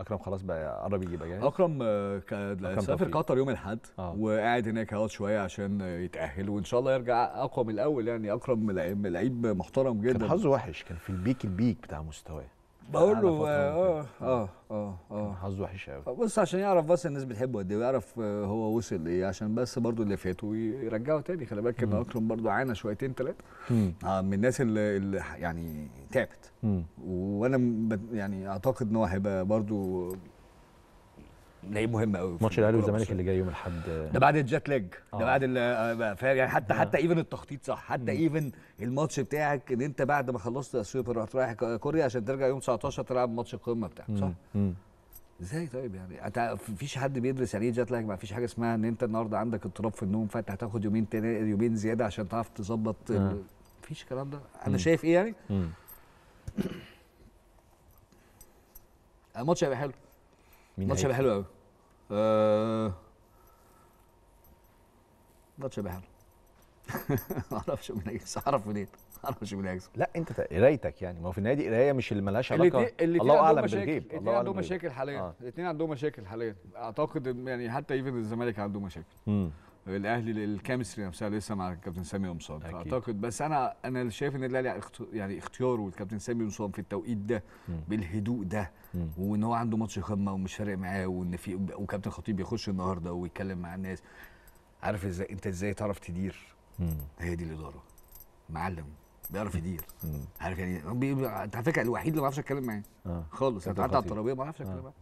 اكرم خلاص بقى قرب يجي بقى آه، اكرم سافر قطر يوم الاحد آه. وقاعد هناك اهوت شويه عشان يتاهل وان شاء الله يرجع اقوى من الاول يعني اكرم لعيب محترم جدا كان حظه وحش كان في البيك البيك بتاع مستواه بقول له آه،, اه اه اه اه حظه وحش قوي آه، بص عشان يعرف بس الناس بتحبه قد ايه ويعرف آه، هو وصل ايه عشان بس برضه اللي فاته يرجعه تاني خلي بالك ان اكرم برضه عانى شويتين ثلاثه آه من الناس اللي, اللي يعني تعبت وانا يعني اعتقد ان هو هيبقى برضه لعيب مهم قوي ماتش الاهلي والزمالك اللي جاي يوم الاحد ده بعد الجات ليج ده آه. بعد آه، يعني حتى آه. حتى ايفن التخطيط صح حتى ايفن الماتش بتاعك ان انت بعد ما خلصت السوبر رحت رايح كوريا عشان ترجع يوم 19 تلعب ماتش القمه بتاعك صح؟ ازاي طيب يعني انت مفيش حد بيدرس يعني ايه جات لاج مفيش حاجه اسمها ان انت النهارده عندك اضطراب في النوم فانت هتاخد يومين تاني يومين زياده عشان تعرف تظبط آه. مفيش الكلام ده انا مم. شايف ايه يعني؟ الماتش هيبقى حلو مين آه، ماتش هيبقى حلو قوي ماتش هيبقى حلو ما اعرفش مين هيكسب اعرف منين ما اعرفش مين هيكسب لا انت قرايتك يعني ما هو في النهايه دي قرايه مش اللي مالهاش علاقه الله اعلم بالجيب الاثنين عندهم مشاكل حاليا آه. الاثنين عندهم مشاكل حاليا اعتقد يعني حتى ايفن الزمالك عنده مشاكل الاهلي الكيمستري نفسها لسه مع الكابتن سامي قمصان اعتقد بس انا انا شايف ان الاهلي يعني اختياره الكابتن سامي قمصان في التوقيت ده م. بالهدوء ده م. وان هو عنده ماتش قمه ومش فارق معاه وان في وكابتن خطيب يخش النهارده ويتكلم مع الناس عارف ازاي انت ازاي تعرف تدير هي دي الاداره معلم بيعرف يدير عارف يعني انت على فكره الوحيد اللي ما اعرفش اتكلم معاه آه. خالص انا على الترابيه ما اعرفش اتكلم آه. معاه